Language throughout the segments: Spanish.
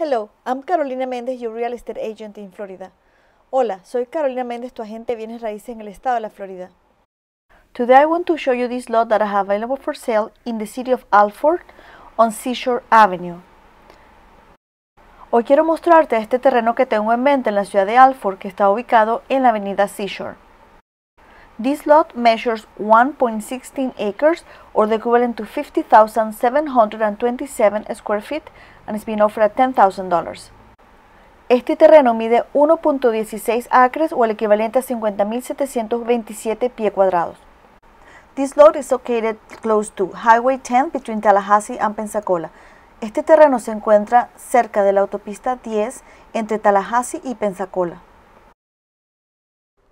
Hello, I'm Carolina Mendez, your real estate agent in Florida. Hola, soy Carolina Mendez, tu agente de bienes raíces en el estado de la Florida. Today I want to show you this lot that I have available for sale in the city of Alford on Seashore Avenue. Hoy quiero mostrarte este terreno que tengo en mente en la ciudad de Alford que está ubicado en la avenida Seashore. This lot measures 1.16 acres or the equivalent to 50,727 square feet and is being offered at $10,000. Este terreno mide 1.16 acres o el equivalente a 50.727 pies cuadrados. This lot is located close to Highway 10 between Tallahassee and Pensacola. Este terreno se encuentra cerca de la autopista 10 entre Tallahassee y Pensacola.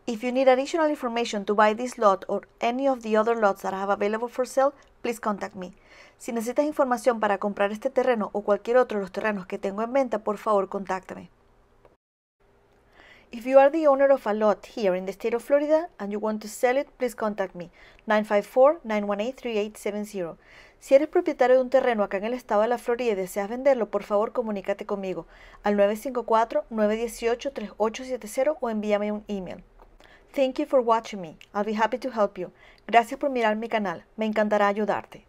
If you need additional information to buy this lot or any of the other lots that I have available for sale, please contact me. Si necesitas información para comprar este terreno o cualquier otro de los terrenos que tengo en venta, por favor, contáctame. If you are the owner of a lot here in the state of Florida and you want to sell it, please contact me 954-918-3870. Si eres propietario de un terreno acá en el estado de la Florida y deseas venderlo, por favor comunícate conmigo al 954-918-3870 o envíame un email. Thank you for watching me. I'll be happy to help you. Gracias por mirar mi canal. Me encantará ayudarte.